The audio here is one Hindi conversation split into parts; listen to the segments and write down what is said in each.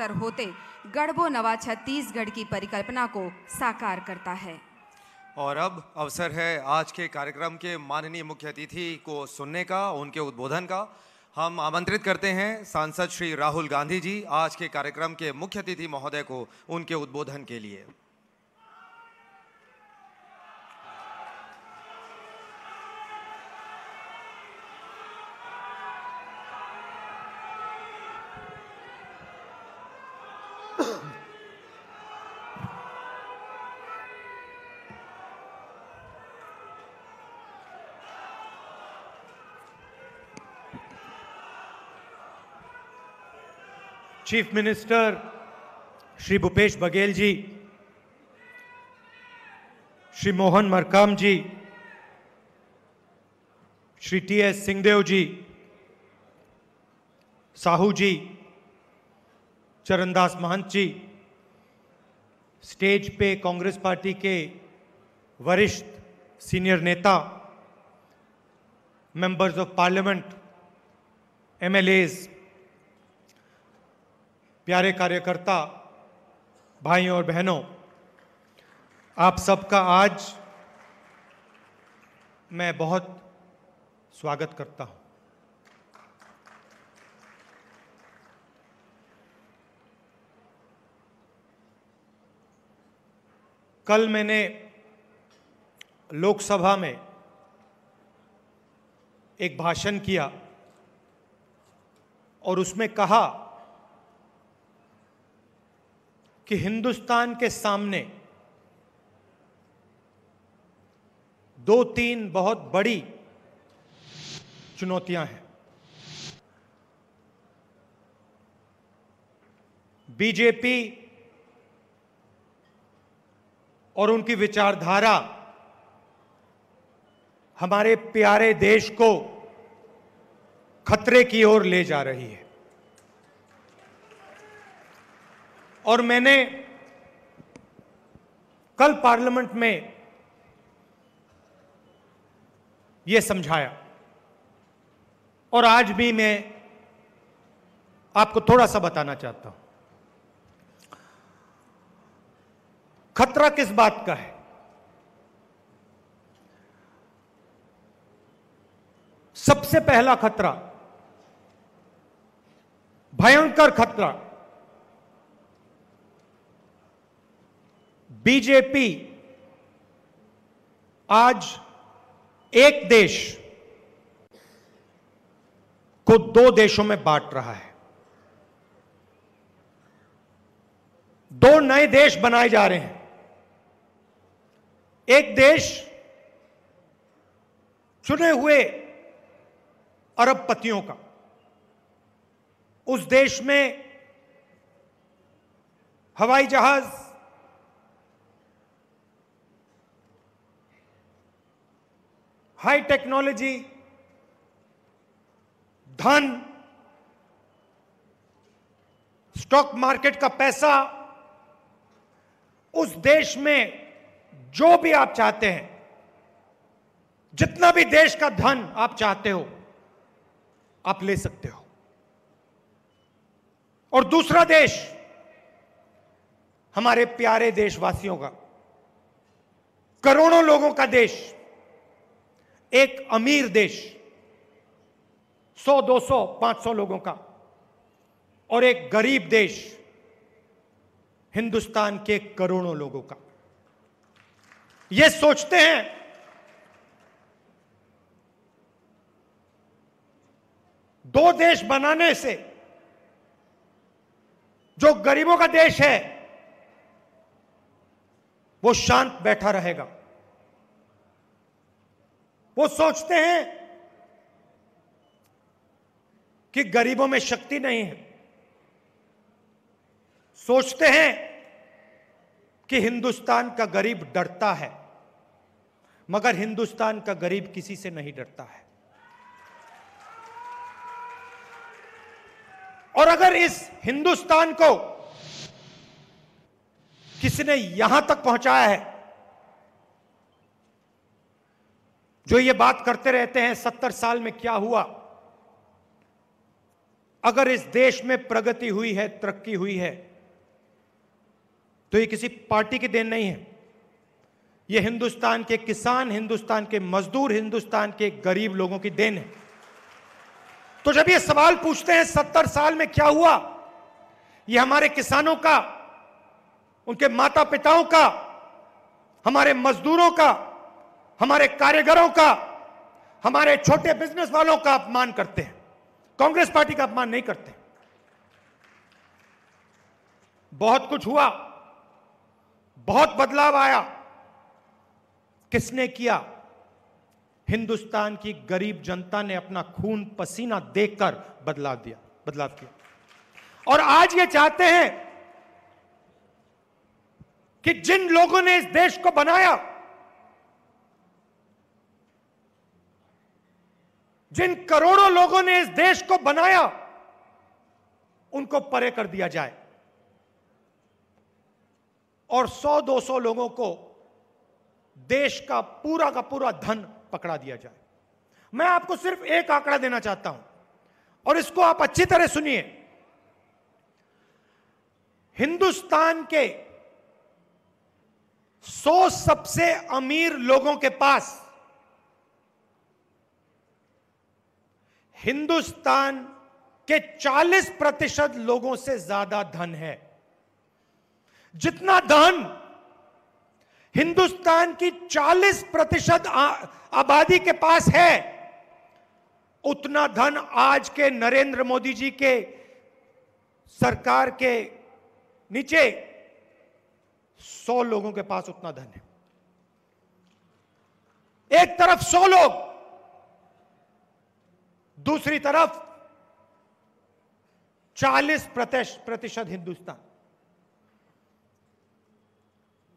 अग्रसर होते गढ़बो नवा छत्तीसगढ़ की परिकल्पना को साकार करता है और अब अवसर है आज के कार्यक्रम के माननीय मुख्य अतिथि को सुनने का उनके उद्बोधन का हम आमंत्रित करते हैं सांसद श्री राहुल गांधी जी आज के कार्यक्रम के मुख्य अतिथि महोदय को उनके उद्बोधन के लिए chief minister Shri Bhupesh Baghel ji Shri Mohan Markam ji Shri T S Singhdeo ji Sahu ji Charandas Mahant ji stage पे कांग्रेस पार्टी के वरिष्ठ सीनियर नेता मेंबर्स ऑफ पार्लियामेंट एमएलएज प्यारे कार्यकर्ता भाई और बहनों आप सबका आज मैं बहुत स्वागत करता हूं कल मैंने लोकसभा में एक भाषण किया और उसमें कहा कि हिंदुस्तान के सामने दो तीन बहुत बड़ी चुनौतियां हैं बीजेपी और उनकी विचारधारा हमारे प्यारे देश को खतरे की ओर ले जा रही है और मैंने कल पार्लियामेंट में यह समझाया और आज भी मैं आपको थोड़ा सा बताना चाहता हूं खतरा किस बात का है सबसे पहला खतरा भयंकर खतरा बीजेपी आज एक देश को दो देशों में बांट रहा है दो नए देश बनाए जा रहे हैं एक देश चुने हुए अरबपतियों का उस देश में हवाई जहाज़ हाई टेक्नोलॉजी धन स्टॉक मार्केट का पैसा उस देश में जो भी आप चाहते हैं जितना भी देश का धन आप चाहते हो आप ले सकते हो और दूसरा देश हमारे प्यारे देशवासियों का करोड़ों लोगों का देश एक अमीर देश 100, 200, 500 लोगों का और एक गरीब देश हिंदुस्तान के करोड़ों लोगों का ये सोचते हैं दो देश बनाने से जो गरीबों का देश है वो शांत बैठा रहेगा वो सोचते हैं कि गरीबों में शक्ति नहीं है सोचते हैं कि हिंदुस्तान का गरीब डरता है मगर हिंदुस्तान का गरीब किसी से नहीं डरता है और अगर इस हिंदुस्तान को किसने यहां तक पहुंचाया है जो ये बात करते रहते हैं सत्तर साल में क्या हुआ अगर इस देश में प्रगति हुई है तरक्की हुई है तो ये किसी पार्टी की देन नहीं है ये हिंदुस्तान के किसान हिंदुस्तान के मजदूर हिंदुस्तान के गरीब लोगों की देन है तो जब ये सवाल पूछते हैं सत्तर साल में क्या हुआ ये हमारे किसानों का उनके माता पिताओं का हमारे मजदूरों का हमारे कारीगरों का हमारे छोटे बिजनेस वालों का अपमान करते हैं कांग्रेस पार्टी का अपमान नहीं करते बहुत कुछ हुआ बहुत बदलाव आया किसने किया हिंदुस्तान की गरीब जनता ने अपना खून पसीना देकर बदलाव दिया बदलाव किया और आज ये चाहते हैं कि जिन लोगों ने इस देश को बनाया जिन करोड़ों लोगों ने इस देश को बनाया उनको परे कर दिया जाए और 100-200 लोगों को देश का पूरा का पूरा धन पकड़ा दिया जाए मैं आपको सिर्फ एक आंकड़ा देना चाहता हूं और इसको आप अच्छी तरह सुनिए हिंदुस्तान के 100 सबसे अमीर लोगों के पास हिंदुस्तान के 40 प्रतिशत लोगों से ज्यादा धन है जितना धन हिंदुस्तान की 40 प्रतिशत आबादी के पास है उतना धन आज के नरेंद्र मोदी जी के सरकार के नीचे 100 लोगों के पास उतना धन है एक तरफ 100 लोग दूसरी तरफ 40 प्रतिशत हिंदुस्तान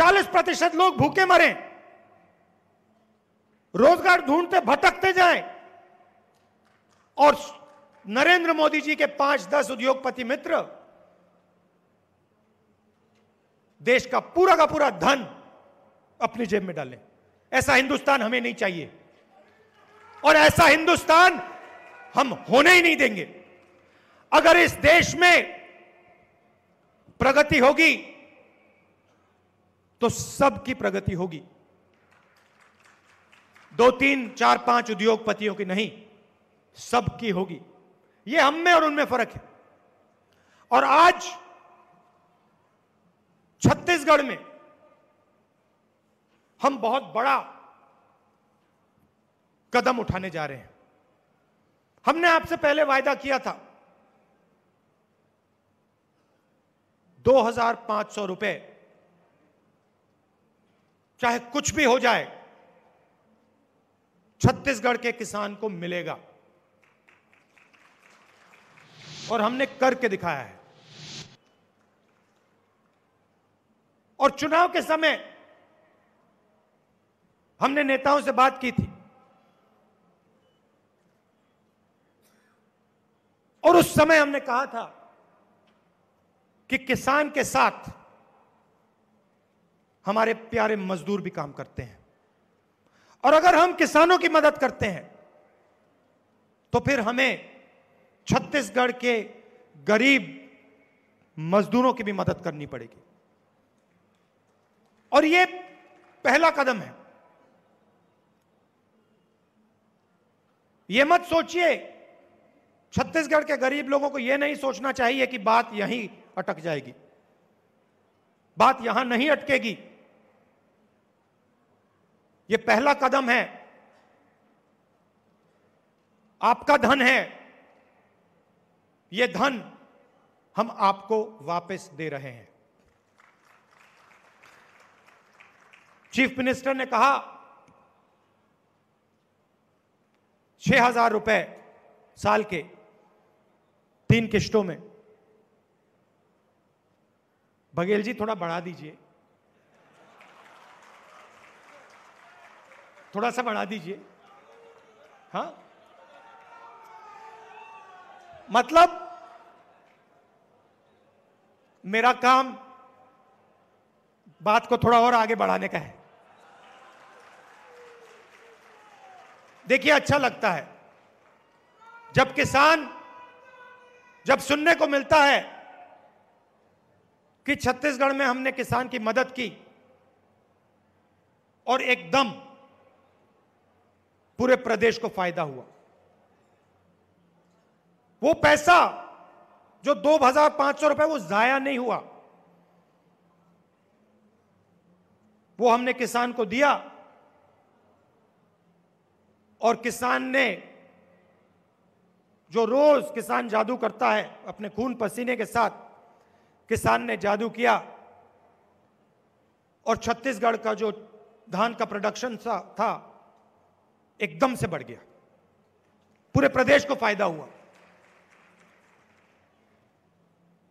40 प्रतिशत लोग भूखे मरे रोजगार ढूंढते भटकते जाएं और नरेंद्र मोदी जी के पांच दस उद्योगपति मित्र देश का पूरा का पूरा धन अपनी जेब में डालें ऐसा हिंदुस्तान हमें नहीं चाहिए और ऐसा हिंदुस्तान हम होने ही नहीं देंगे अगर इस देश में प्रगति होगी तो सबकी प्रगति होगी दो तीन चार पांच उद्योगपतियों की नहीं सबकी होगी यह हम में और उनमें फर्क है और आज छत्तीसगढ़ में हम बहुत बड़ा कदम उठाने जा रहे हैं हमने आपसे पहले वायदा किया था 2500 रुपए चाहे कुछ भी हो जाए छत्तीसगढ़ के किसान को मिलेगा और हमने करके दिखाया है और चुनाव के समय हमने नेताओं से बात की थी और उस समय हमने कहा था कि किसान के साथ हमारे प्यारे मजदूर भी काम करते हैं और अगर हम किसानों की मदद करते हैं तो फिर हमें छत्तीसगढ़ के गरीब मजदूरों की भी मदद करनी पड़ेगी और यह पहला कदम है यह मत सोचिए छत्तीसगढ़ के गरीब लोगों को यह नहीं सोचना चाहिए कि बात यहीं अटक जाएगी बात यहां नहीं अटकेगी यह पहला कदम है आपका धन है यह धन हम आपको वापस दे रहे हैं चीफ मिनिस्टर ने कहा छह हजार रुपए साल के तीन किश्तों में बघेल जी थोड़ा बढ़ा दीजिए थोड़ा सा बढ़ा दीजिए हाँ मतलब मेरा काम बात को थोड़ा और आगे बढ़ाने का है देखिए अच्छा लगता है जब किसान जब सुनने को मिलता है कि छत्तीसगढ़ में हमने किसान की मदद की और एकदम पूरे प्रदेश को फायदा हुआ वो पैसा जो दो हजार पांच सौ रुपए वो जाया नहीं हुआ वो हमने किसान को दिया और किसान ने जो रोज किसान जादू करता है अपने खून पसीने के साथ किसान ने जादू किया और छत्तीसगढ़ का जो धान का प्रोडक्शन था एकदम से बढ़ गया पूरे प्रदेश को फायदा हुआ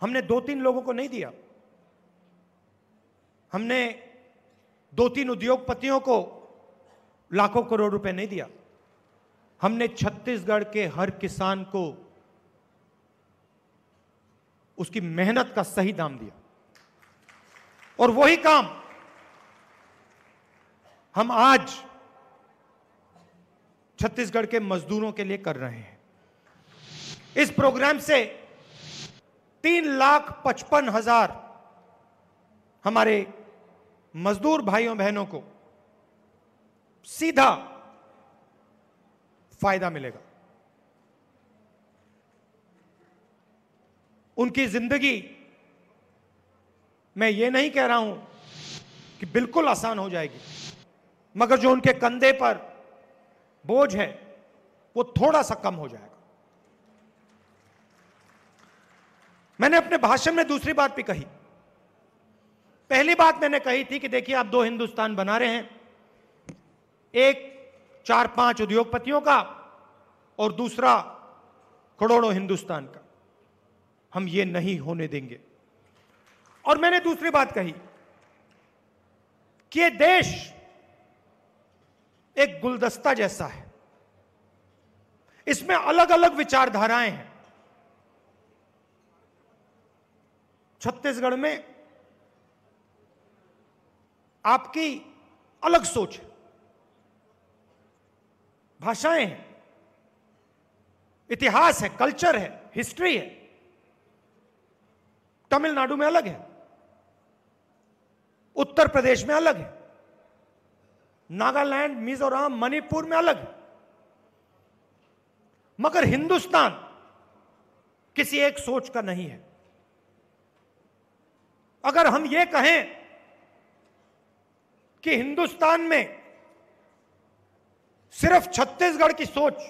हमने दो तीन लोगों को नहीं दिया हमने दो तीन उद्योगपतियों को लाखों करोड़ रुपए नहीं दिया हमने छत्तीसगढ़ के हर किसान को उसकी मेहनत का सही दाम दिया और वही काम हम आज छत्तीसगढ़ के मजदूरों के लिए कर रहे हैं इस प्रोग्राम से तीन लाख पचपन हजार हमारे मजदूर भाइयों बहनों को सीधा फायदा मिलेगा उनकी जिंदगी मैं ये नहीं कह रहा हूं कि बिल्कुल आसान हो जाएगी मगर जो उनके कंधे पर बोझ है वो थोड़ा सा कम हो जाएगा मैंने अपने भाषण में दूसरी बात भी कही पहली बात मैंने कही थी कि देखिए आप दो हिंदुस्तान बना रहे हैं एक चार पांच उद्योगपतियों का और दूसरा करोड़ों हिंदुस्तान का हम ये नहीं होने देंगे और मैंने दूसरी बात कही कि ये देश एक गुलदस्ता जैसा है इसमें अलग अलग विचारधाराएं हैं छत्तीसगढ़ में आपकी अलग सोच है भाषाएं हैं इतिहास है कल्चर है हिस्ट्री है तमिलनाडु में अलग है उत्तर प्रदेश में अलग है नागालैंड मिजोरम मणिपुर में अलग है मगर हिंदुस्तान किसी एक सोच का नहीं है अगर हम यह कहें कि हिंदुस्तान में सिर्फ छत्तीसगढ़ की सोच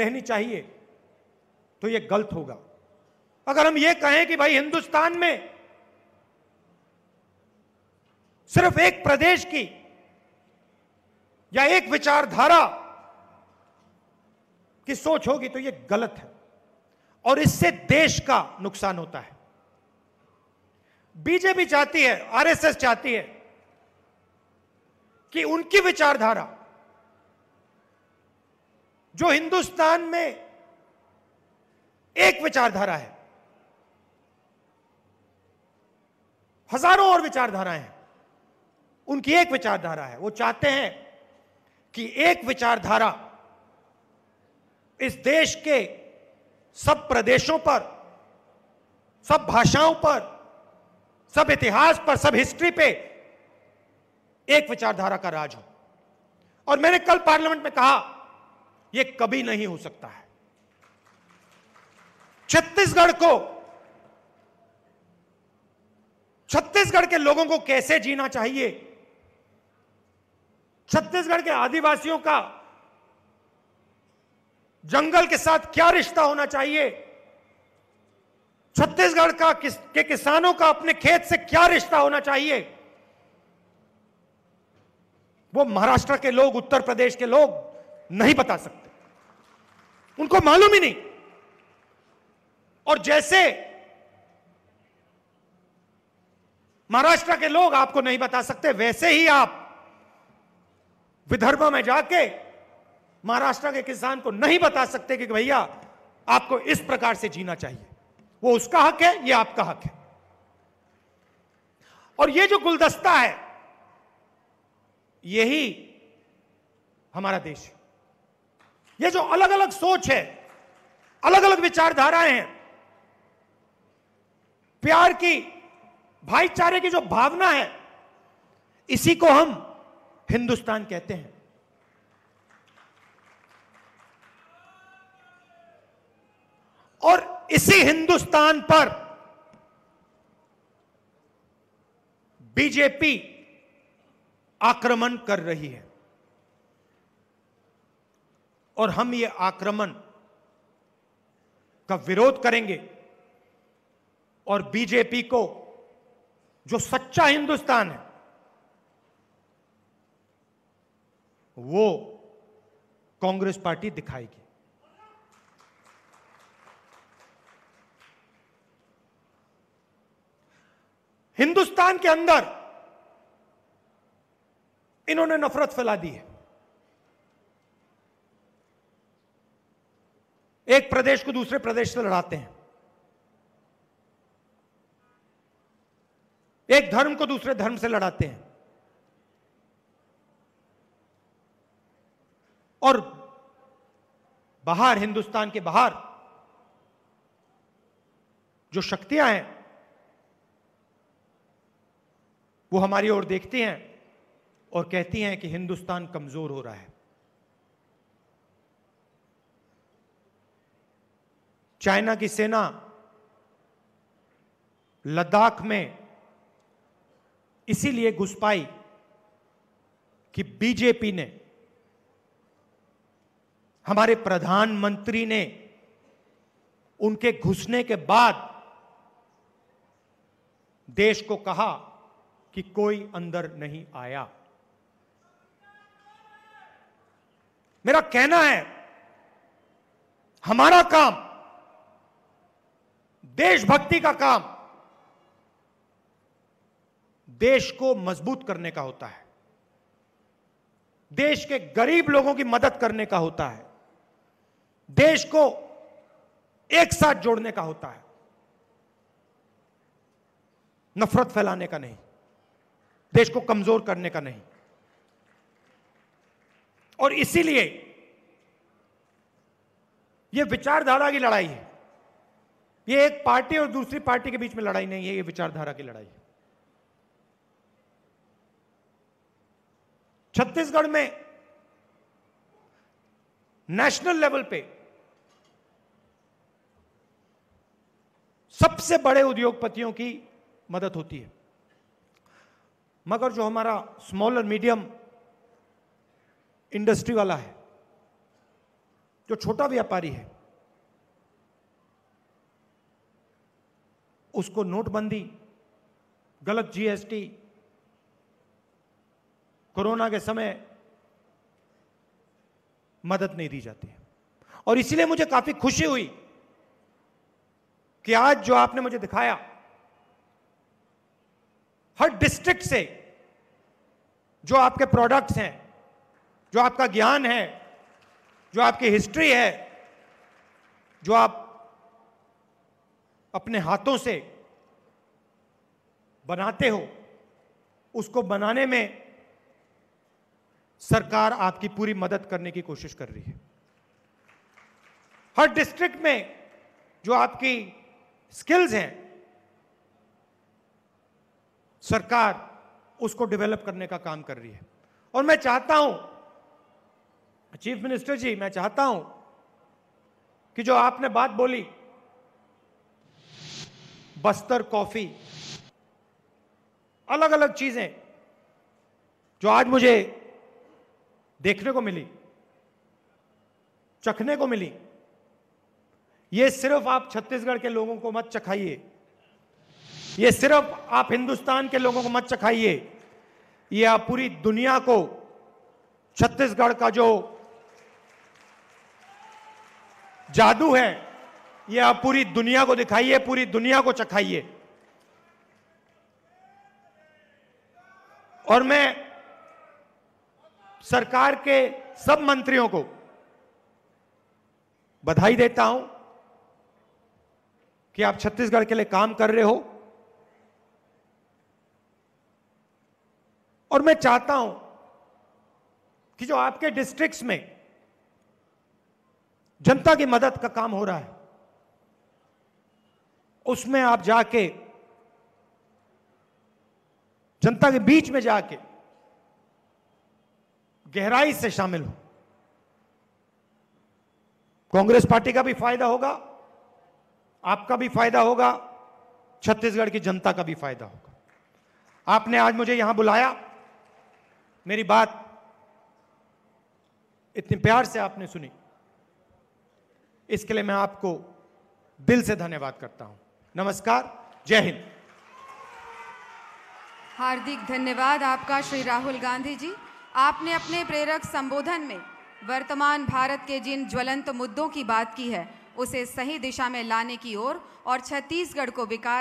रहनी चाहिए तो यह गलत होगा अगर हम यह कहें कि भाई हिंदुस्तान में सिर्फ एक प्रदेश की या एक विचारधारा की सोच होगी तो यह गलत है और इससे देश का नुकसान होता है बीजेपी चाहती है आरएसएस चाहती है कि उनकी विचारधारा जो हिंदुस्तान में एक विचारधारा है हजारों और विचारधाराएं हैं उनकी एक विचारधारा है वो चाहते हैं कि एक विचारधारा इस देश के सब प्रदेशों पर सब भाषाओं पर सब इतिहास पर सब हिस्ट्री पे एक विचारधारा का राज हो और मैंने कल पार्लियामेंट में कहा यह कभी नहीं हो सकता है छत्तीसगढ़ को छत्तीसगढ़ के लोगों को कैसे जीना चाहिए छत्तीसगढ़ के आदिवासियों का जंगल के साथ क्या रिश्ता होना चाहिए छत्तीसगढ़ का किस, के किसानों का अपने खेत से क्या रिश्ता होना चाहिए वो महाराष्ट्र के लोग उत्तर प्रदेश के लोग नहीं बता सकते उनको मालूम ही नहीं और जैसे महाराष्ट्र के लोग आपको नहीं बता सकते वैसे ही आप विदर्भ में जाके महाराष्ट्र के किसान को नहीं बता सकते कि भैया आपको इस प्रकार से जीना चाहिए वो उसका हक है ये आपका हक है और ये जो गुलदस्ता है यही हमारा देश है ये जो अलग अलग सोच है अलग अलग विचारधाराएं हैं प्यार की भाईचारे की जो भावना है इसी को हम हिंदुस्तान कहते हैं और इसी हिंदुस्तान पर बीजेपी आक्रमण कर रही है और हम ये आक्रमण का विरोध करेंगे और बीजेपी को जो सच्चा हिंदुस्तान है वो कांग्रेस पार्टी दिखाएगी हिंदुस्तान के अंदर इन्होंने नफरत फैला दी है एक प्रदेश को दूसरे प्रदेश से लड़ाते हैं एक धर्म को दूसरे धर्म से लड़ाते हैं और बाहर हिंदुस्तान के बाहर जो शक्तियां हैं वो हमारी ओर देखती हैं और कहती हैं कि हिंदुस्तान कमजोर हो रहा है चाइना की सेना लद्दाख में इसीलिए घुस पाई कि बीजेपी ने हमारे प्रधानमंत्री ने उनके घुसने के बाद देश को कहा कि कोई अंदर नहीं आया मेरा कहना है हमारा काम देशभक्ति का काम देश को मजबूत करने का होता है देश के गरीब लोगों की मदद करने का होता है देश को एक साथ जोड़ने का होता है नफरत फैलाने का नहीं देश को कमजोर करने का नहीं और इसीलिए यह विचारधारा की लड़ाई है ये एक पार्टी और दूसरी पार्टी के बीच में लड़ाई नहीं है ये विचारधारा की लड़ाई है छत्तीसगढ़ में नेशनल लेवल पे सबसे बड़े उद्योगपतियों की मदद होती है मगर जो हमारा स्मॉल और मीडियम इंडस्ट्री वाला है जो छोटा व्यापारी है उसको नोटबंदी गलत जीएसटी कोरोना के समय मदद नहीं दी जाती और इसलिए मुझे काफी खुशी हुई कि आज जो आपने मुझे दिखाया हर डिस्ट्रिक्ट से जो आपके प्रोडक्ट्स हैं जो आपका ज्ञान है जो आपकी हिस्ट्री है जो आप अपने हाथों से बनाते हो उसको बनाने में सरकार आपकी पूरी मदद करने की कोशिश कर रही है हर डिस्ट्रिक्ट में जो आपकी स्किल्स हैं सरकार उसको डेवलप करने का काम कर रही है और मैं चाहता हूं चीफ मिनिस्टर जी मैं चाहता हूं कि जो आपने बात बोली बस्तर कॉफ़ी अलग अलग चीज़ें जो आज मुझे देखने को मिली चखने को मिली ये सिर्फ आप छत्तीसगढ़ के लोगों को मत चखाइए ये सिर्फ आप हिंदुस्तान के लोगों को मत चखाइए ये आप पूरी दुनिया को छत्तीसगढ़ का जो जादू है ये आप पूरी दुनिया को दिखाइए पूरी दुनिया को चखाइए और मैं सरकार के सब मंत्रियों को बधाई देता हूं कि आप छत्तीसगढ़ के लिए काम कर रहे हो और मैं चाहता हूं कि जो आपके डिस्ट्रिक्ट्स में जनता की मदद का काम हो रहा है उसमें आप जाके जनता के बीच में जाके गहराई से शामिल हो कांग्रेस पार्टी का भी फायदा होगा आपका भी फायदा होगा छत्तीसगढ़ की जनता का भी फायदा होगा आपने आज मुझे यहां बुलाया मेरी बात इतने प्यार से आपने सुनी इसके लिए मैं आपको दिल से धन्यवाद करता हूं नमस्कार जय हिंद हार्दिक धन्यवाद आपका श्री राहुल गांधी जी आपने अपने प्रेरक संबोधन में वर्तमान भारत के जिन ज्वलंत मुद्दों की बात की है उसे सही दिशा में लाने की ओर और, और छत्तीसगढ़ को विकास